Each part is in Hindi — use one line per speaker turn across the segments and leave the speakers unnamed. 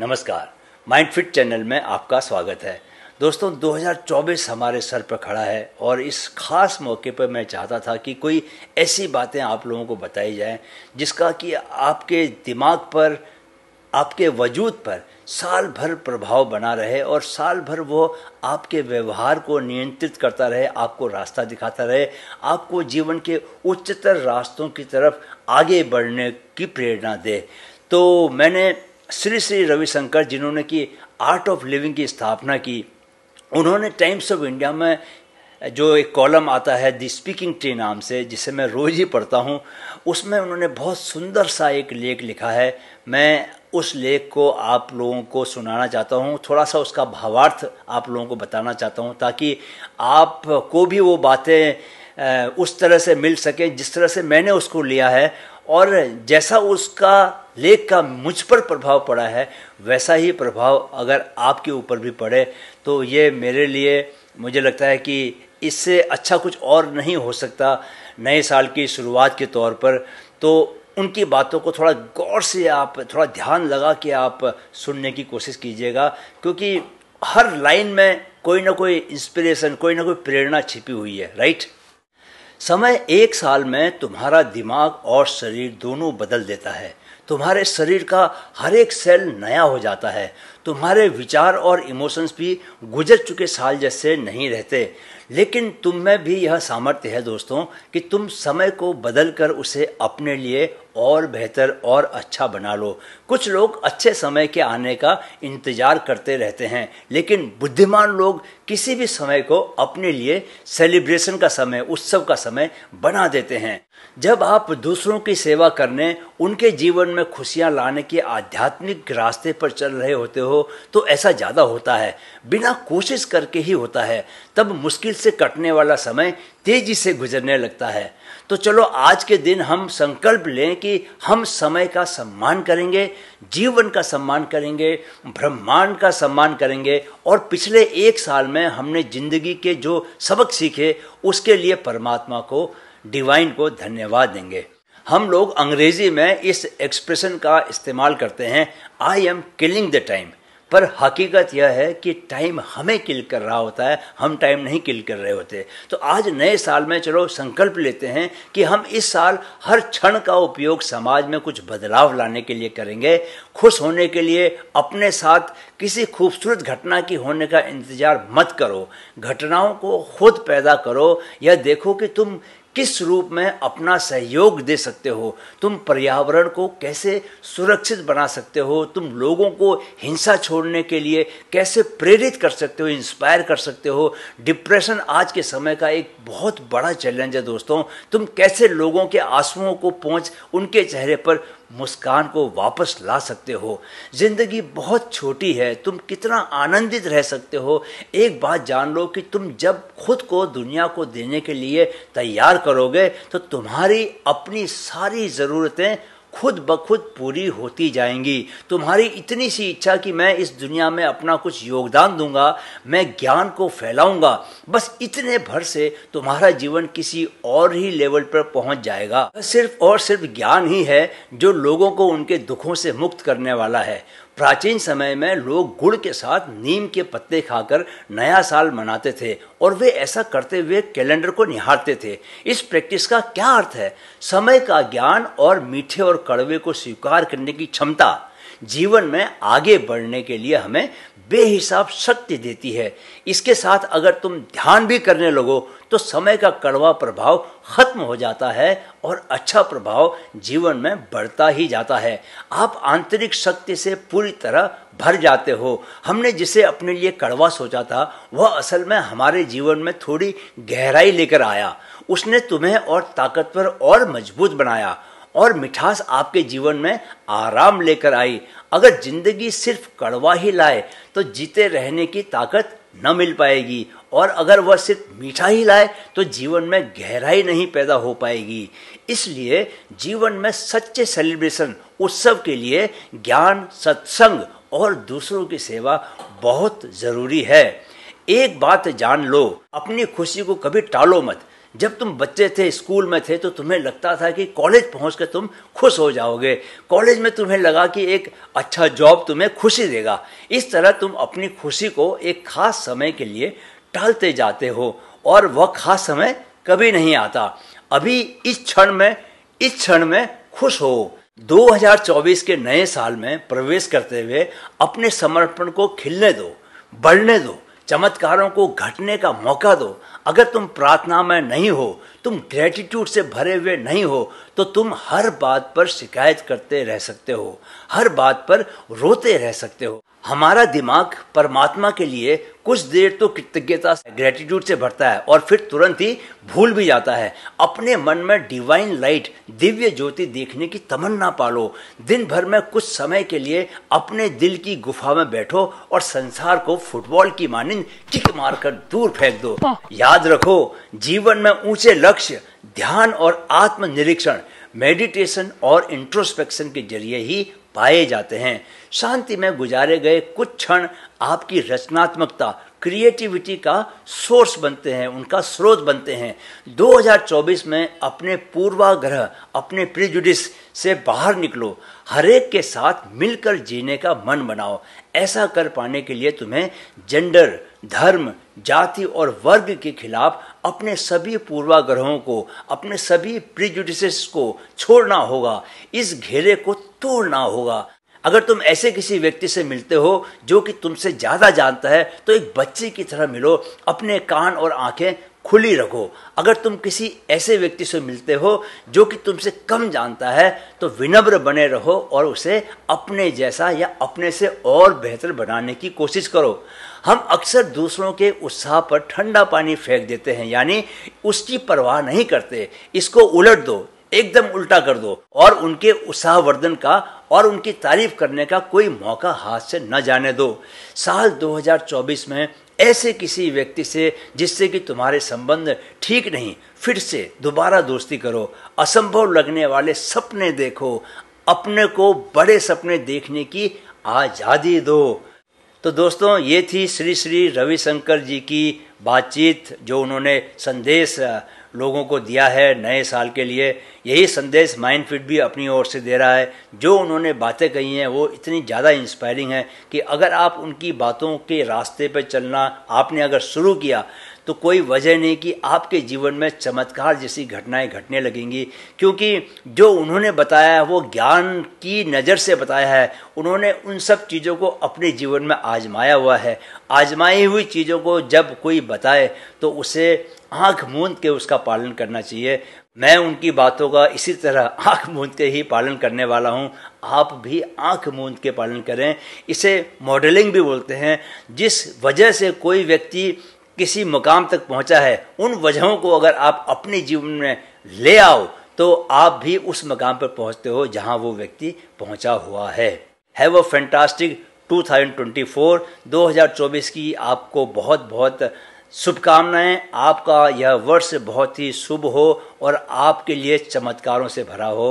नमस्कार माइंड फिट चैनल में आपका स्वागत है दोस्तों 2024 हमारे सर पर खड़ा है और इस खास मौके पर मैं चाहता था कि कोई ऐसी बातें आप लोगों को बताई जाए जिसका कि आपके दिमाग पर आपके वजूद पर साल भर प्रभाव बना रहे और साल भर वो आपके व्यवहार को नियंत्रित करता रहे आपको रास्ता दिखाता रहे आपको जीवन के उच्चतर रास्तों की तरफ आगे बढ़ने की प्रेरणा दे तो मैंने श्री श्री रविशंकर जिन्होंने की आर्ट ऑफ लिविंग की स्थापना की उन्होंने टाइम्स ऑफ इंडिया में जो एक कॉलम आता है दी स्पीकिंग ट्री नाम से जिसे मैं रोज़ ही पढ़ता हूँ उसमें उन्होंने बहुत सुंदर सा एक लेख लिखा है मैं उस लेख को आप लोगों को सुनाना चाहता हूँ थोड़ा सा उसका भावार्थ आप लोगों को बताना चाहता हूँ ताकि आप को भी वो बातें उस तरह से मिल सकें जिस तरह से मैंने उसको लिया है और जैसा उसका लेख का मुझ पर प्रभाव पड़ा है वैसा ही प्रभाव अगर आपके ऊपर भी पड़े तो ये मेरे लिए मुझे लगता है कि इससे अच्छा कुछ और नहीं हो सकता नए साल की शुरुआत के तौर पर तो उनकी बातों को थोड़ा गौर से आप थोड़ा ध्यान लगा के आप सुनने की कोशिश कीजिएगा क्योंकि हर लाइन में कोई ना कोई इंस्पिरेशन कोई ना कोई प्रेरणा छिपी हुई है राइट समय एक साल में तुम्हारा दिमाग और शरीर दोनों बदल देता है तुम्हारे शरीर का हर एक सेल नया हो जाता है तुम्हारे विचार और इमोशंस भी गुजर चुके साल जैसे नहीं रहते लेकिन तुम में भी यह सामर्थ्य है दोस्तों कि तुम समय को बदल कर उसे अपने लिए और बेहतर और अच्छा बना लो कुछ लोग अच्छे समय के आने का इंतज़ार करते रहते हैं लेकिन बुद्धिमान लोग किसी भी समय को अपने लिए सेलिब्रेशन का समय उत्सव का समय बना देते हैं जब आप दूसरों की सेवा करने उनके जीवन में खुशियां लाने के आध्यात्मिक रास्ते पर चल रहे होते हो तो ऐसा ज़्यादा होता है बिना कोशिश करके ही होता है तब मुश्किल से कटने वाला समय तेजी से गुजरने लगता है तो चलो आज के दिन हम संकल्प लें कि हम समय का सम्मान करेंगे जीवन का सम्मान करेंगे ब्रह्मांड का सम्मान करेंगे और पिछले एक साल में हमने जिंदगी के जो सबक सीखे उसके लिए परमात्मा को डिवाइन को धन्यवाद देंगे हम लोग अंग्रेजी में इस एक्सप्रेशन का इस्तेमाल करते हैं I am killing the time पर हकीकत यह है कि टाइम हमें किल कर रहा होता है हम टाइम नहीं किल कर रहे होते तो आज नए साल में चलो संकल्प लेते हैं कि हम इस साल हर क्षण का उपयोग समाज में कुछ बदलाव लाने के लिए करेंगे खुश होने के लिए अपने साथ किसी खूबसूरत घटना की होने का इंतज़ार मत करो घटनाओं को खुद पैदा करो या देखो कि तुम किस रूप में अपना सहयोग दे सकते हो तुम पर्यावरण को कैसे सुरक्षित बना सकते हो तुम लोगों को हिंसा छोड़ने के लिए कैसे प्रेरित कर सकते हो इंस्पायर कर सकते हो डिप्रेशन आज के समय का एक बहुत बड़ा चैलेंज है दोस्तों तुम कैसे लोगों के आंसुओं को पहुँच उनके चेहरे पर मुस्कान को वापस ला सकते हो जिंदगी बहुत छोटी है तुम कितना आनंदित रह सकते हो एक बात जान लो कि तुम जब खुद को दुनिया को देने के लिए तैयार करोगे तो तुम्हारी अपनी सारी ज़रूरतें खुद ब खुद पूरी होती जाएंगी तुम्हारी इतनी सी इच्छा कि मैं इस दुनिया में अपना कुछ योगदान दूंगा मैं ज्ञान को फैलाऊंगा बस इतने भर से तुम्हारा जीवन किसी और ही लेवल पर पहुंच जाएगा सिर्फ और सिर्फ ज्ञान ही है जो लोगों को उनके दुखों से मुक्त करने वाला है प्राचीन समय में लोग गुड़ के साथ नीम के पत्ते खाकर नया साल मनाते थे और वे ऐसा करते हुए कैलेंडर को निहारते थे इस प्रैक्टिस का क्या अर्थ है समय का ज्ञान और मीठे और कड़वे को स्वीकार करने की क्षमता जीवन में आगे बढ़ने के लिए हमें बेहिसाब शक्ति देती है इसके साथ अगर तुम ध्यान भी करने लगो तो समय का कड़वा प्रभाव खत्म हो जाता है और अच्छा प्रभाव जीवन में बढ़ता ही जाता है आप आंतरिक शक्ति से पूरी तरह भर जाते हो हमने जिसे अपने लिए कड़वा सोचा था वह असल में हमारे जीवन में थोड़ी गहराई लेकर आया उसने तुम्हें और ताकतवर और मजबूत बनाया और मिठास आपके जीवन में आराम लेकर आई अगर जिंदगी सिर्फ कड़वा ही लाए तो जीते रहने की ताकत न मिल पाएगी और अगर वह सिर्फ मीठा ही लाए तो जीवन में गहराई नहीं पैदा हो पाएगी इसलिए जीवन में सच्चे सेलिब्रेशन उत्सव के लिए ज्ञान सत्संग और दूसरों की सेवा बहुत ज़रूरी है एक बात जान लो अपनी खुशी को कभी टालो मत जब तुम बच्चे थे स्कूल में थे तो तुम्हें लगता था कि कॉलेज पहुंच कर तुम खुश हो जाओगे कॉलेज में तुम्हें लगा कि एक अच्छा जॉब तुम्हें खुशी देगा इस तरह तुम अपनी खुशी को एक खास समय के लिए टालते जाते हो और वह खास समय कभी नहीं आता अभी इस क्षण में इस क्षण में खुश हो 2024 के नए साल में प्रवेश करते हुए अपने समर्पण को खिलने दो बढ़ने दो चमत्कारों को घटने का मौका दो अगर तुम प्रार्थना में नहीं हो तुम ग्रेटिट्यूड से भरे हुए नहीं हो तो तुम हर बात पर शिकायत करते रह सकते हो हर बात पर रोते रह सकते हो हमारा दिमाग परमात्मा के लिए कुछ देर तो कृतज्ञता ग्रेटिट्यूड से भरता है और फिर तुरंत ही भूल भी जाता है अपने मन में डिवाइन लाइट दिव्य ज्योति देखने की तमन्ना पालो दिन भर में कुछ समय के लिए अपने दिल की गुफा में बैठो और संसार को फुटबॉल की मानिंद किक मारकर दूर फेंक दो याद रखो जीवन में ऊंचे लक्ष्य ध्यान और आत्मनिरीक्षण मेडिटेशन और इंट्रोस्पेक्शन के जरिए ही पाए जाते हैं शांति में गुजारे गए कुछ क्षण आपकी रचनात्मकता क्रिएटिविटी का सोर्स बनते हैं उनका स्रोत बनते हैं 2024 में अपने पूर्वाग्रह अपने प्रिजुडिस से बाहर निकलो हरेक के साथ मिलकर जीने का मन बनाओ ऐसा कर पाने के लिए तुम्हें जेंडर धर्म जाति और वर्ग के खिलाफ अपने सभी पूर्वाग्रहों को अपने सभी प्रिजुडिस को छोड़ना होगा इस घेरे को तोड़ना होगा अगर तुम ऐसे किसी व्यक्ति से मिलते हो जो कि तुमसे ज़्यादा जानता है तो एक बच्चे की तरह मिलो अपने कान और आंखें खुली रखो अगर तुम किसी ऐसे व्यक्ति से मिलते हो जो कि तुमसे कम जानता है तो विनम्र बने रहो और उसे अपने जैसा या अपने से और बेहतर बनाने की कोशिश करो हम अक्सर दूसरों के उत्साह पर ठंडा पानी फेंक देते हैं यानी उसकी परवाह नहीं करते इसको उलट दो एकदम उल्टा कर दो और उनके उत्साहवर्धन का और उनकी तारीफ करने का कोई मौका हाथ से न जाने दो साल 2024 में ऐसे किसी व्यक्ति से जिससे कि तुम्हारे संबंध ठीक नहीं फिर से दोबारा दोस्ती करो असंभव लगने वाले सपने देखो अपने को बड़े सपने देखने की आज़ादी दो तो दोस्तों ये थी श्री श्री रविशंकर जी की बातचीत जो उन्होंने संदेश लोगों को दिया है नए साल के लिए यही संदेश माइंड फिट भी अपनी ओर से दे रहा है जो उन्होंने बातें कही हैं वो इतनी ज़्यादा इंस्पायरिंग है कि अगर आप उनकी बातों के रास्ते पर चलना आपने अगर शुरू किया तो कोई वजह नहीं कि आपके जीवन में चमत्कार जैसी घटनाएं घटने लगेंगी क्योंकि जो उन्होंने बताया है वो ज्ञान की नज़र से बताया है उन्होंने उन सब चीज़ों को अपने जीवन में आजमाया हुआ है आजमाई हुई चीज़ों को जब कोई बताए तो उसे आँख मूंद के उसका पालन करना चाहिए मैं उनकी बातों का इसी तरह आंख मूंद के ही पालन करने वाला हूं आप भी आंख मूंद के पालन करें इसे मॉडलिंग भी बोलते हैं जिस वजह से कोई व्यक्ति किसी मुकाम तक पहुंचा है उन वजहों को अगर आप अपने जीवन में ले आओ तो आप भी उस मकाम पर पहुंचते हो जहां वो व्यक्ति पहुंचा हुआ है हैव अ फैंटास्टिक 2024 2024 की आपको बहुत बहुत शुभकामनाएं आपका यह वर्ष बहुत ही शुभ हो और आपके लिए चमत्कारों से भरा हो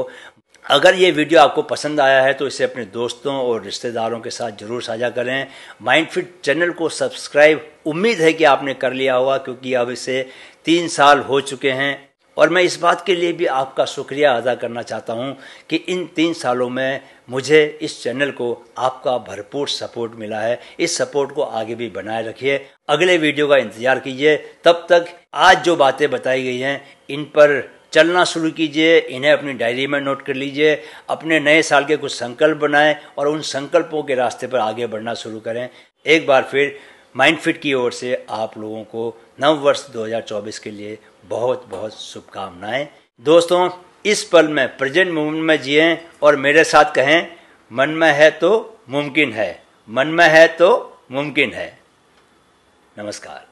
अगर ये वीडियो आपको पसंद आया है तो इसे अपने दोस्तों और रिश्तेदारों के साथ जरूर साझा करें माइंड फिट चैनल को सब्सक्राइब उम्मीद है कि आपने कर लिया होगा क्योंकि अब इसे तीन साल हो चुके हैं और मैं इस बात के लिए भी आपका शुक्रिया अदा करना चाहता हूँ कि इन तीन सालों में मुझे इस चैनल को आपका भरपूर सपोर्ट मिला है इस सपोर्ट को आगे भी बनाए रखिए अगले वीडियो का इंतजार कीजिए तब तक आज जो बातें बताई गई हैं इन पर चलना शुरू कीजिए इन्हें अपनी डायरी में नोट कर लीजिए अपने नए साल के कुछ संकल्प बनाएं और उन संकल्पों के रास्ते पर आगे बढ़ना शुरू करें एक बार फिर माइंड फिट की ओर से आप लोगों को नव वर्ष 2024 के लिए बहुत बहुत शुभकामनाएं दोस्तों इस पल में प्रेजेंट मोमेंट में जिए और मेरे साथ कहें मन में है तो मुमकिन है मन में है तो मुमकिन है नमस्कार